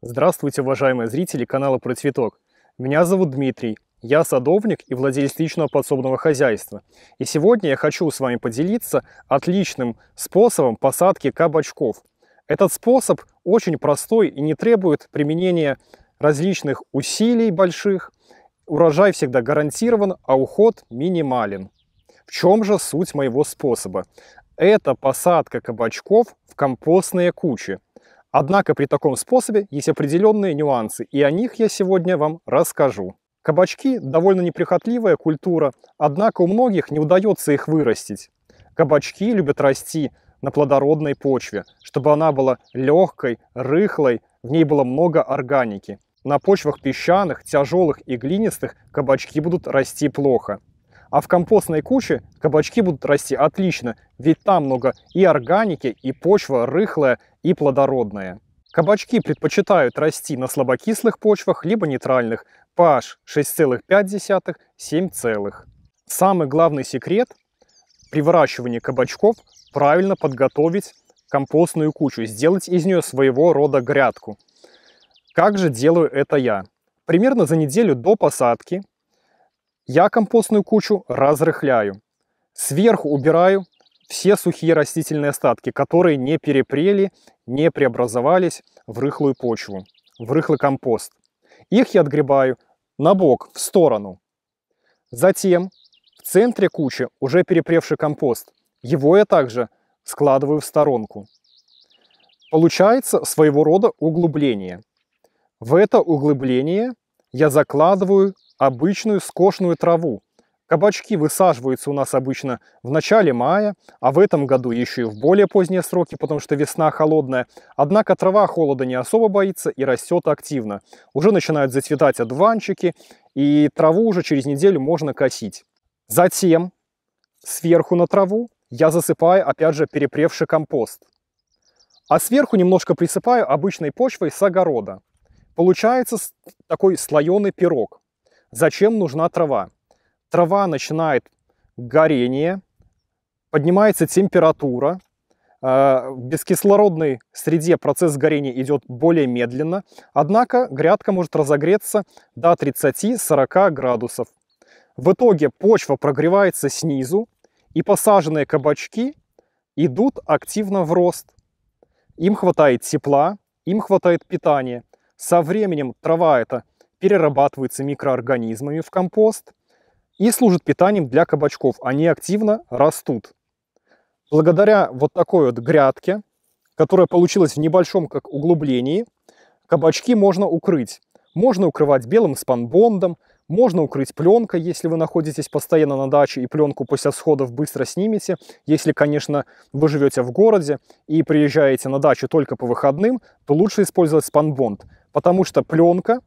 Здравствуйте, уважаемые зрители канала Про Цветок. Меня зовут Дмитрий, я садовник и владелец личного подсобного хозяйства. И сегодня я хочу с вами поделиться отличным способом посадки кабачков. Этот способ очень простой и не требует применения различных усилий больших. Урожай всегда гарантирован, а уход минимален. В чем же суть моего способа? Это посадка кабачков в компостные кучи. Однако при таком способе есть определенные нюансы, и о них я сегодня вам расскажу. Кабачки – довольно неприхотливая культура, однако у многих не удается их вырастить. Кабачки любят расти на плодородной почве, чтобы она была легкой, рыхлой, в ней было много органики. На почвах песчаных, тяжелых и глинистых кабачки будут расти плохо. А в компостной куче кабачки будут расти отлично, ведь там много и органики, и почва рыхлая, и плодородная. Кабачки предпочитают расти на слабокислых почвах, либо нейтральных, pH 6,5-7. Самый главный секрет при выращивании кабачков – правильно подготовить компостную кучу, сделать из нее своего рода грядку. Как же делаю это я? Примерно за неделю до посадки я компостную кучу разрыхляю. Сверху убираю все сухие растительные остатки, которые не перепрели, не преобразовались в рыхлую почву, в рыхлый компост. Их я отгребаю на бок, в сторону. Затем в центре кучи уже перепревший компост. Его я также складываю в сторонку. Получается своего рода углубление. В это углубление я закладываю обычную скошную траву. Кабачки высаживаются у нас обычно в начале мая, а в этом году еще и в более поздние сроки, потому что весна холодная. Однако трава холода не особо боится и растет активно. Уже начинают зацветать одуванчики, и траву уже через неделю можно косить. Затем сверху на траву я засыпаю, опять же, перепревший компост. А сверху немножко присыпаю обычной почвой с огорода. Получается такой слоеный пирог. Зачем нужна трава? Трава начинает горение, поднимается температура, э, в бескислородной среде процесс горения идет более медленно, однако грядка может разогреться до 30-40 градусов. В итоге почва прогревается снизу, и посаженные кабачки идут активно в рост. Им хватает тепла, им хватает питания. Со временем трава эта перерабатывается микроорганизмами в компост и служит питанием для кабачков. Они активно растут. Благодаря вот такой вот грядке, которая получилась в небольшом как углублении, кабачки можно укрыть. Можно укрывать белым спанбондом, можно укрыть пленкой, если вы находитесь постоянно на даче и пленку после сходов быстро снимете. Если, конечно, вы живете в городе и приезжаете на дачу только по выходным, то лучше использовать спанбонд, потому что пленка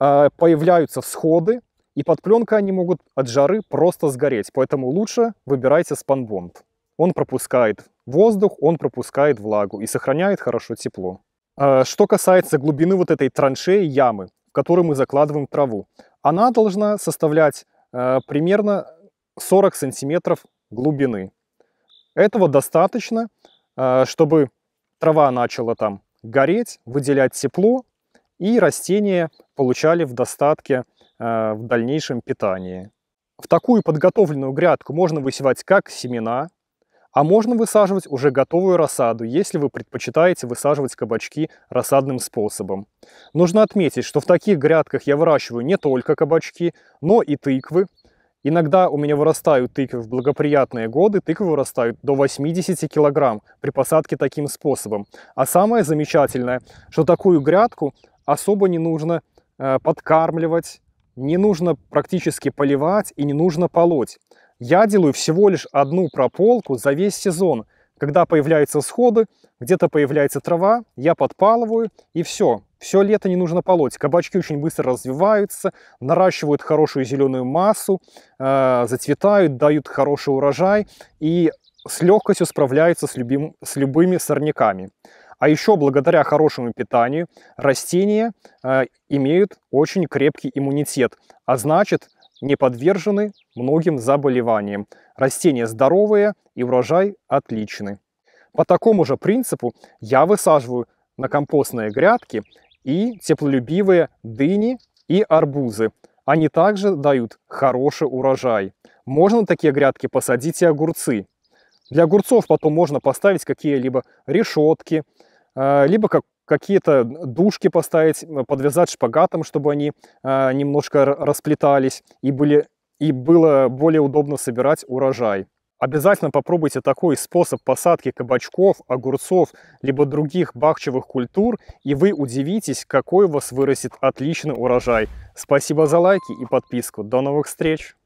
Э, появляются всходы, и под пленкой они могут от жары просто сгореть. Поэтому лучше выбирайте спанбонд. Он пропускает воздух, он пропускает влагу и сохраняет хорошо тепло. Э, что касается глубины вот этой траншеи ямы, в которую мы закладываем траву, она должна составлять э, примерно 40 сантиметров глубины. Этого достаточно, чтобы трава начала там гореть, выделять тепло, и растения получали в достатке э, в дальнейшем питании. В такую подготовленную грядку можно высевать как семена, а можно высаживать уже готовую рассаду, если вы предпочитаете высаживать кабачки рассадным способом. Нужно отметить, что в таких грядках я выращиваю не только кабачки, но и тыквы. Иногда у меня вырастают тыквы в благоприятные годы, тыквы вырастают до 80 килограмм при посадке таким способом. А самое замечательное, что такую грядку особо не нужно э, подкармливать, не нужно практически поливать и не нужно полоть. Я делаю всего лишь одну прополку за весь сезон. Когда появляются сходы, где-то появляется трава, я подпалываю и все. Все лето не нужно полоть. Кабачки очень быстро развиваются, наращивают хорошую зеленую массу, э, зацветают, дают хороший урожай и с легкостью справляются с, любим, с любыми сорняками. А еще благодаря хорошему питанию растения э, имеют очень крепкий иммунитет, а значит не подвержены многим заболеваниям. Растения здоровые и урожай отличный. По такому же принципу я высаживаю на компостные грядки и теплолюбивые дыни и арбузы. Они также дают хороший урожай. Можно такие грядки посадить и огурцы. Для огурцов потом можно поставить какие-либо решетки, а, либо как какие-то дужки поставить, подвязать шпагатом, чтобы они а, немножко расплетались и, были, и было более удобно собирать урожай. Обязательно попробуйте такой способ посадки кабачков, огурцов, либо других бахчевых культур, и вы удивитесь, какой у вас вырастет отличный урожай. Спасибо за лайки и подписку. До новых встреч!